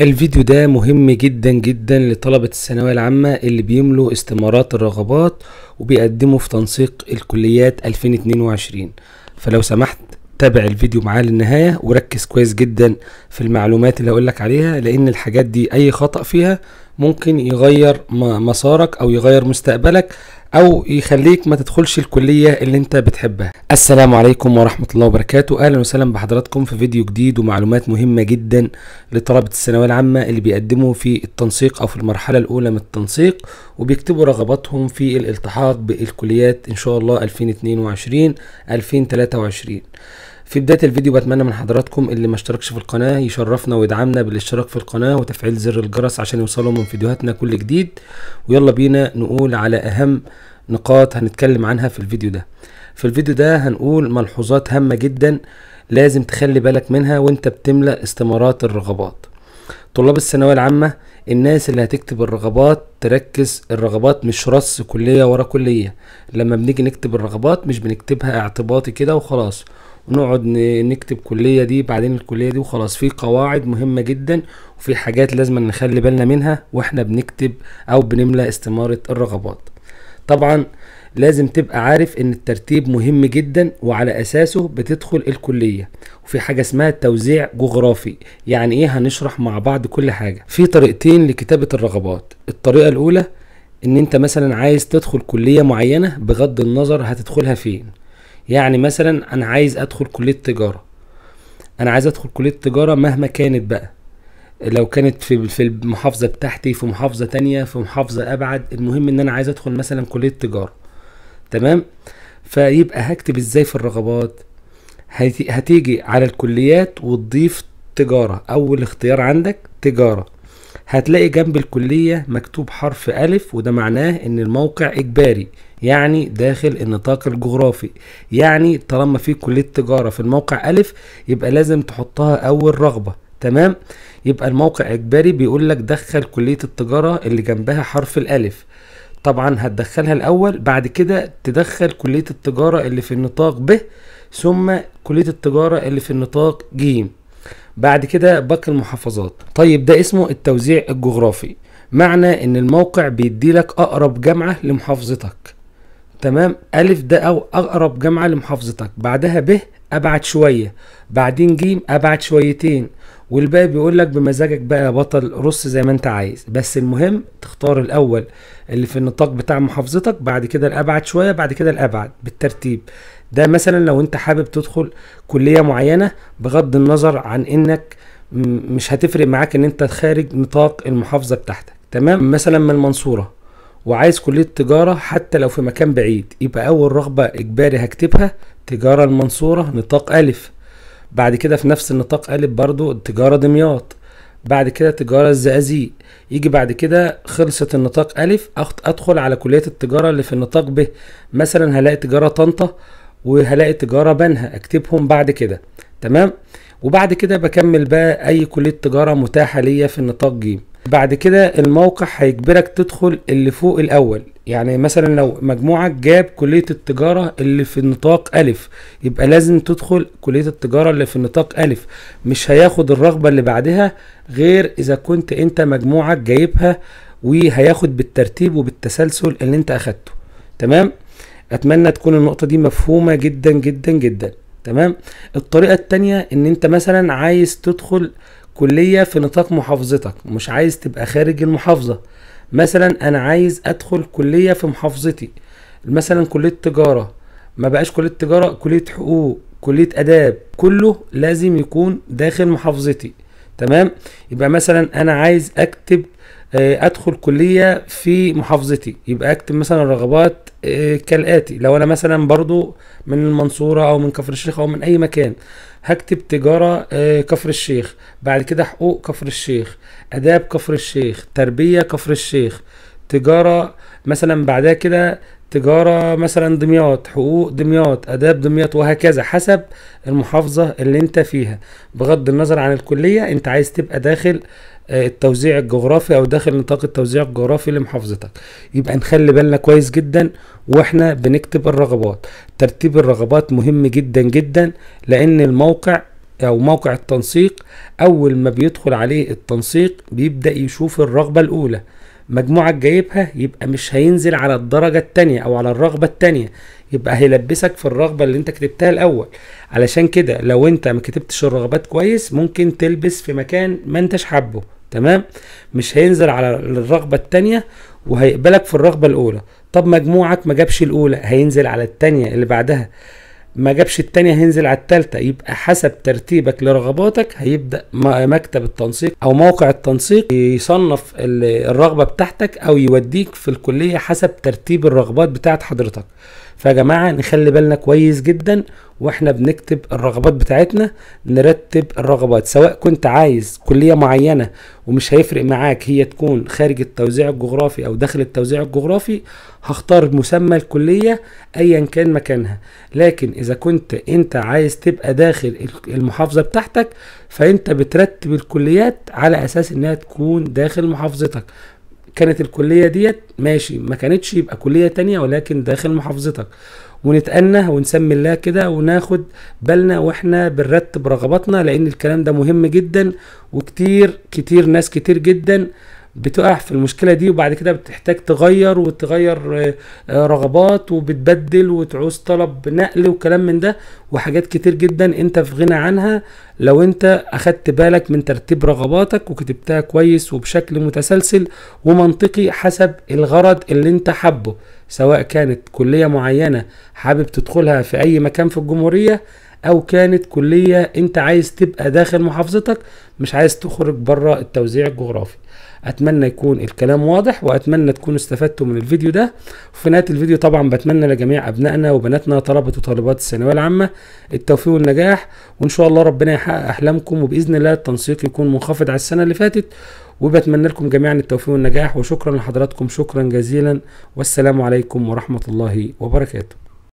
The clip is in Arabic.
الفيديو ده مهم جدا جدا لطلبة الثانوية العامة اللي بيملوا استمارات الرغبات وبيقدموا في تنسيق الكليات 2022 فلو سمحت تابع الفيديو معاه للنهاية وركز كويس جدا في المعلومات اللي هقولك عليها لأن الحاجات دي أي خطأ فيها ممكن يغير مسارك أو يغير مستقبلك او يخليك ما تدخلش الكليه اللي انت بتحبها السلام عليكم ورحمه الله وبركاته اهلا وسهلا بحضراتكم في فيديو جديد ومعلومات مهمه جدا لطلبه الثانويه العامه اللي بيقدموا في التنسيق او في المرحله الاولى من التنسيق وبيكتبوا رغباتهم في الالتحاق بالكليات ان شاء الله 2022 2023 في بداية الفيديو بتمنى من حضراتكم اللي ما اشتركش في القناة يشرفنا ويدعمنا بالاشتراك في القناة وتفعيل زر الجرس عشان يوصلوا من فيديوهاتنا كل جديد ويلا بينا نقول على أهم نقاط هنتكلم عنها في الفيديو ده في الفيديو ده هنقول ملحوظات هامة جدا لازم تخلي بالك منها وانت بتملأ استمارات الرغبات طلاب الثانوية العامة الناس اللي هتكتب الرغبات تركز الرغبات مش رص كلية ورا كلية لما بنيجي نكتب الرغبات مش بنكتبها اعتباطي كده وخلاص ونقعد نكتب كليه دي بعدين الكليه دي وخلاص في قواعد مهمه جدا وفي حاجات لازم نخلي بالنا منها واحنا بنكتب او بنملى استماره الرغبات طبعا لازم تبقى عارف ان الترتيب مهم جدا وعلى اساسه بتدخل الكليه وفي حاجه اسمها توزيع جغرافي يعني ايه هنشرح مع بعض كل حاجه في طريقتين لكتابه الرغبات الطريقه الاولى ان انت مثلا عايز تدخل كليه معينه بغض النظر هتدخلها فين يعني مثلا انا عايز ادخل كليه تجاره انا عايز ادخل كليه تجاره مهما كانت بقى لو كانت في في المحافظه بتاعتي في محافظه تانية في محافظه ابعد المهم ان انا عايز ادخل مثلا كليه تجاره تمام فيبقى هكتب ازاي في الرغبات هتيجي على الكليات وتضيف تجاره اول اختيار عندك تجاره هتلاقي جنب الكلية مكتوب حرف ألف وده معناه إن الموقع إجباري يعني داخل النطاق الجغرافي يعني طالما في كلية تجارة في الموقع ألف يبقى لازم تحطها أول رغبة تمام يبقى الموقع إجباري بيقول لك دخل كلية التجارة اللي جنبها حرف الألف طبعا هتدخلها الأول بعد كده تدخل كلية التجارة اللي في النطاق ب ثم كلية التجارة اللي في النطاق ج بعد كده باقي المحافظات طيب ده اسمه التوزيع الجغرافي معنى ان الموقع بيديلك اقرب جامعة لمحافظتك تمام ألف ده أو أقرب جامعة لمحافظتك بعدها ب أبعد شوية بعدين ج أبعد شويتين والباقي بيقول لك بمزاجك بقى يا بطل رص زي ما أنت عايز بس المهم تختار الأول اللي في النطاق بتاع محافظتك بعد كده الأبعد شوية بعد كده الأبعد بالترتيب ده مثلا لو انت حابب تدخل كليه معينه بغض النظر عن انك مش هتفرق معاك ان انت خارج نطاق المحافظه بتاعتك تمام مثلا من المنصوره وعايز كليه تجاره حتى لو في مكان بعيد يبقى اول رغبه اجباري هكتبها تجاره المنصوره نطاق الف بعد كده في نفس النطاق الف برضو تجاره دمياط بعد كده تجارة الزقازيق يجي بعد كده خلصت النطاق ألف أدخل على كلية التجارة اللي في النطاق ب مثلا هلاقي تجارة طنطا وهلاقي تجاره بنها اكتبهم بعد كده تمام وبعد كده بكمل بقى اي كليه تجاره متاحه ليا في النطاق ج بعد كده الموقع هيجبرك تدخل اللي فوق الاول يعني مثلا لو مجموعك جاب كليه التجاره اللي في النطاق الف يبقى لازم تدخل كليه التجاره اللي في النطاق الف مش هياخد الرغبه اللي بعدها غير اذا كنت انت مجموعك جايبها وهياخد بالترتيب وبالتسلسل اللي انت اخدته تمام اتمنى تكون النقطه دي مفهومه جدا جدا جدا تمام الطريقه التانية ان انت مثلا عايز تدخل كليه في نطاق محافظتك مش عايز تبقى خارج المحافظه مثلا انا عايز ادخل كليه في محافظتي مثلا كليه تجاره ما بقاش كليه تجاره كليه حقوق كليه اداب كله لازم يكون داخل محافظتي تمام يبقى مثلا انا عايز اكتب آه، ادخل كليه في محافظتي يبقى اكتب مثلا الرغبات آه، كالاتي لو انا مثلا برضو من المنصوره او من كفر الشيخ او من اي مكان هكتب تجاره آه، كفر الشيخ بعد كده حقوق كفر الشيخ اداب كفر الشيخ تربيه كفر الشيخ تجاره مثلا بعدها كده تجارة مثلا دمياط حقوق دمياط آداب دمياط وهكذا حسب المحافظة اللي انت فيها بغض النظر عن الكلية انت عايز تبقى داخل آه، التوزيع الجغرافي او داخل نطاق التوزيع الجغرافي لمحافظتك يبقى نخلي بالنا كويس جدا واحنا بنكتب الرغبات ترتيب الرغبات مهم جدا جدا لان الموقع او موقع التنسيق اول ما بيدخل عليه التنسيق بيبدأ يشوف الرغبة الاولى مجموعك جايبها يبقى مش هينزل على الدرجة التانية او على الرغبة التانية يبقى هيلبسك في الرغبة اللي انت كتبتها الاول علشان كده لو انت ما كتبتش الرغبات كويس ممكن تلبس في مكان ما انتش حابه تمام مش هينزل على الرغبة التانية وهيقبلك في الرغبة الاولى طب مجموعك ما جابش الاولى هينزل على التانية اللي بعدها ما جابش التانية هينزل على التالتة يبقى حسب ترتيبك لرغباتك هيبدأ مكتب التنسيق أو موقع التنسيق يصنف الرغبة بتاعتك أو يوديك في الكلية حسب ترتيب الرغبات بتاعت حضرتك فيا جماعه نخلي بالنا كويس جدا واحنا بنكتب الرغبات بتاعتنا نرتب الرغبات سواء كنت عايز كليه معينه ومش هيفرق معاك هي تكون خارج التوزيع الجغرافي او داخل التوزيع الجغرافي هختار مسمى الكليه ايا كان مكانها لكن اذا كنت انت عايز تبقى داخل المحافظه بتاعتك فانت بترتب الكليات على اساس انها تكون داخل محافظتك كانت الكليه ديت ماشي ما كانتش يبقى كليه تانية ولكن داخل محافظتك ونتأنه ونسمي الله كده وناخد بالنا واحنا بنرتب رغباتنا لان الكلام ده مهم جدا وكتير كتير ناس كتير جدا بتقع في المشكله دي وبعد كده بتحتاج تغير وتغير آه، رغبات وبتبدل وتعوز طلب نقل وكلام من ده وحاجات كتير جدا انت في غنى عنها لو انت اخدت بالك من ترتيب رغباتك وكتبتها كويس وبشكل متسلسل ومنطقي حسب الغرض اللي انت حبه سواء كانت كليه معينه حابب تدخلها في اي مكان في الجمهوريه او كانت كلية انت عايز تبقى داخل محافظتك مش عايز تخرج بره التوزيع الجغرافي اتمنى يكون الكلام واضح واتمنى تكونوا استفدتوا من الفيديو ده وفي نهايه الفيديو طبعا بتمنى لجميع ابنائنا وبناتنا طلبه وطالبات الثانويه العامه التوفيق والنجاح وان شاء الله ربنا يحقق احلامكم وباذن الله التنسيق يكون منخفض على السنه اللي فاتت وبتمنى لكم جميعا التوفيق والنجاح وشكرا لحضراتكم شكرا جزيلا والسلام عليكم ورحمه الله وبركاته